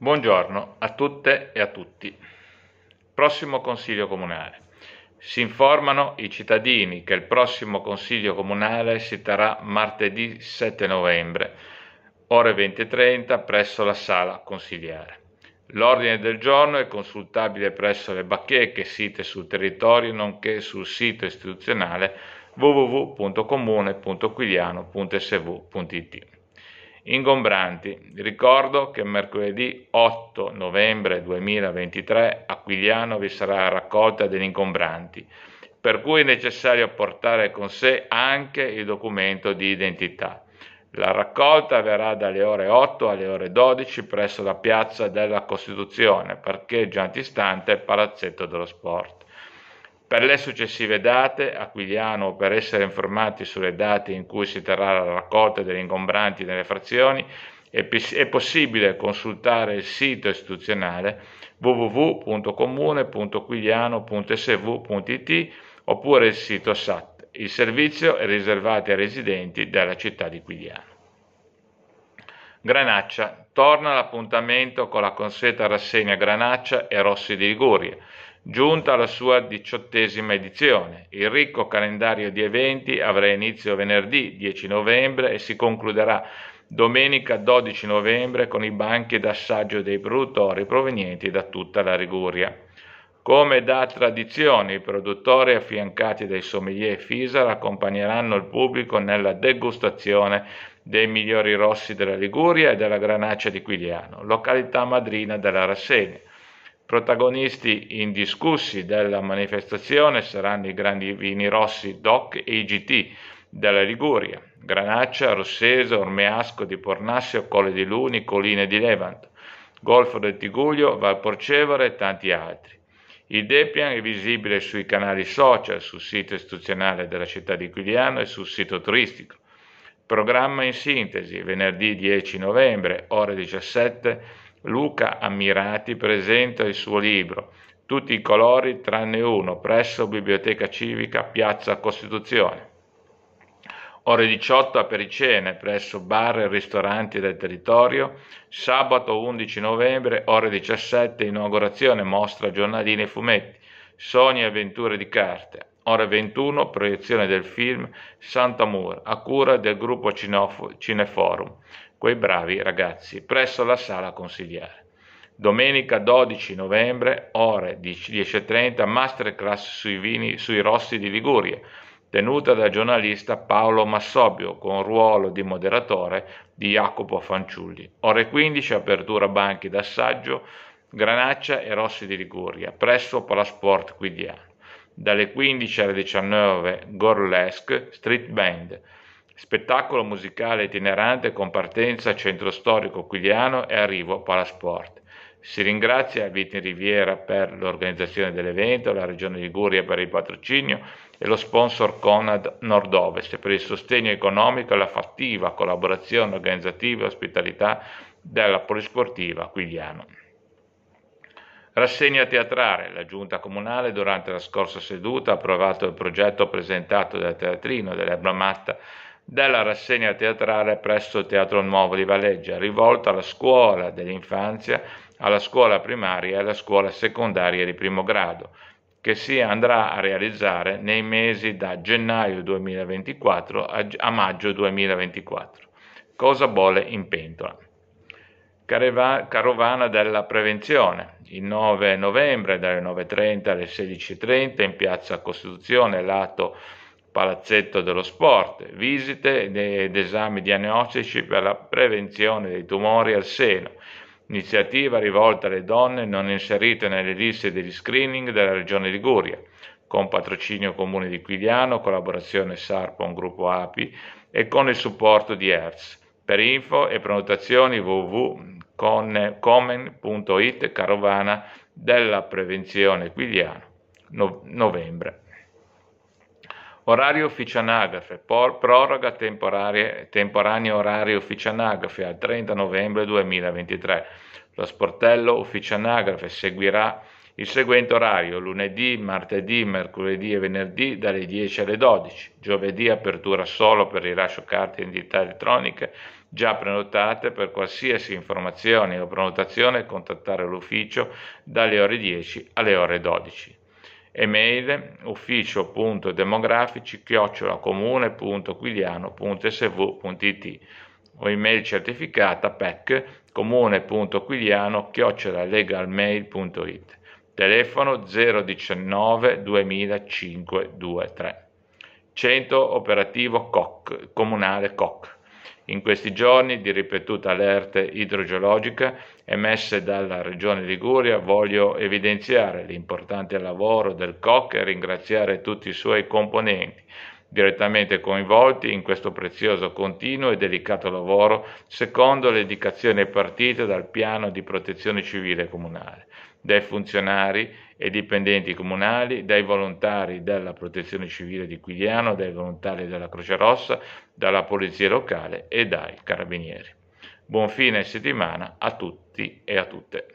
Buongiorno a tutte e a tutti. Prossimo Consiglio Comunale. Si informano i cittadini che il prossimo Consiglio Comunale si terrà martedì 7 novembre, ore 20.30, presso la Sala Consigliare. L'ordine del giorno è consultabile presso le bacheche site sul territorio, nonché sul sito istituzionale www.comune.quiliano.sv.it ingombranti. Ricordo che mercoledì 8 novembre 2023 a Quigliano vi sarà la raccolta degli ingombranti, per cui è necessario portare con sé anche il documento di identità. La raccolta verrà dalle ore 8 alle ore 12 presso la piazza della Costituzione, parcheggio antistante palazzetto dello sport. Per le successive date, Aquigliano, per essere informati sulle date in cui si terrà la raccolta degli ingombranti nelle frazioni, è, possibile consultare il sito istituzionale www.comune.quigliano.sv.it oppure il sito SAT. Il servizio è riservato ai residenti della città di Quigliano. Granaccia, Torna l'appuntamento con la consueta rassegna Granaccia e Rossi di Liguria, giunta alla sua diciottesima edizione. Il ricco calendario di eventi avrà inizio venerdì 10 novembre e si concluderà domenica 12 novembre con i banchi d'assaggio dei produttori provenienti da tutta la Liguria. Come da tradizione, i produttori affiancati dai sommelier Fisar accompagneranno il pubblico nella degustazione dei migliori rossi della Liguria e della Granaccia di Quiliano, località madrina della rassegna. Protagonisti indiscussi della manifestazione saranno i grandi vini rossi DOC e IGT della Liguria, Granaccia, Rosseso, Ormeasco di Pornassio, Colle di Luni, Colline di Levanto, Golfo del Tiguglio, Valporcevere e tanti altri. Il Depian è visibile sui canali social, sul sito istituzionale della città di Quiliano e sul sito turistico. Programma in sintesi, venerdì 10 novembre, ore 17, Luca Ammirati presenta il suo libro Tutti i colori tranne uno presso Biblioteca Civica Piazza Costituzione. Ore 18 a Pericene, presso bar e ristoranti del territorio. Sabato 11 novembre, ore 17, inaugurazione mostra giornalini e fumetti. Sogni e avventure di carte ore 21, proiezione del film Sant'Amour, a cura del gruppo Cineforum, quei bravi ragazzi, presso la sala consigliare. Domenica 12 novembre, ore 10.30, masterclass sui vini, sui rossi di Liguria, tenuta dal giornalista Paolo Massobbio, con ruolo di moderatore di Jacopo Fanciulli. Ore 15, apertura banchi d'assaggio, Granaccia e Rossi di Liguria, presso Palasport Quidiano dalle 15 alle 19 Gorlesque Street Band, spettacolo musicale itinerante con partenza centro storico Quigliano e arrivo Palasport. Si ringrazia Viti Riviera per l'organizzazione dell'evento, la Regione Liguria per il patrocinio e lo sponsor Conad Nord-Ovest per il sostegno economico e la fattiva collaborazione organizzativa e ospitalità della Polisportiva Quigliano. Rassegna teatrale. La giunta comunale durante la scorsa seduta ha approvato il progetto presentato dal teatrino dell'Ebra Matta della rassegna teatrale presso il Teatro Nuovo di Valleggia, rivolta alla scuola dell'infanzia, alla scuola primaria e alla scuola secondaria di primo grado, che si andrà a realizzare nei mesi da gennaio 2024 a maggio 2024. Cosa bolle in pentola? Carovana della Prevenzione, il 9 novembre dalle 9.30 alle 16.30 in Piazza Costituzione, lato Palazzetto dello Sport, visite ed esami diagnostici per la prevenzione dei tumori al seno, iniziativa rivolta alle donne non inserite nelle liste degli screening della Regione Liguria, con patrocinio Comune di Quigliano, collaborazione Sarpon Gruppo API e con il supporto di ERS. Per info e prenotazioni www con comen.it carovana della prevenzione quiliano no, novembre. Orario ufficio anagrafe, por, proroga temporaneo orario ufficio anagrafe al 30 novembre 2023. Lo sportello ufficio anagrafe seguirà il seguente orario, lunedì, martedì, mercoledì e venerdì dalle 10 alle 12, giovedì apertura solo per rilascio carte e identità elettroniche già prenotate. Per qualsiasi informazione o prenotazione contattare l'ufficio dalle ore 10 alle ore 12. E-mail ufficio.demografici chiocciolacomune.quiliano.sv.it o email certificata pec comune.quiliano chiocciolalegalmail.it telefono 019 2523. Centro operativo COC, comunale COC. In questi giorni di ripetuta allerta idrogeologica emesse dalla Regione Liguria voglio evidenziare l'importante lavoro del COC e ringraziare tutti i suoi componenti direttamente coinvolti in questo prezioso, continuo e delicato lavoro secondo le indicazioni partite dal piano di protezione civile comunale dai funzionari e dipendenti comunali, dai volontari della Protezione Civile di Quiliano, dai volontari della Croce Rossa, dalla Polizia Locale e dai Carabinieri. Buon fine settimana a tutti e a tutte.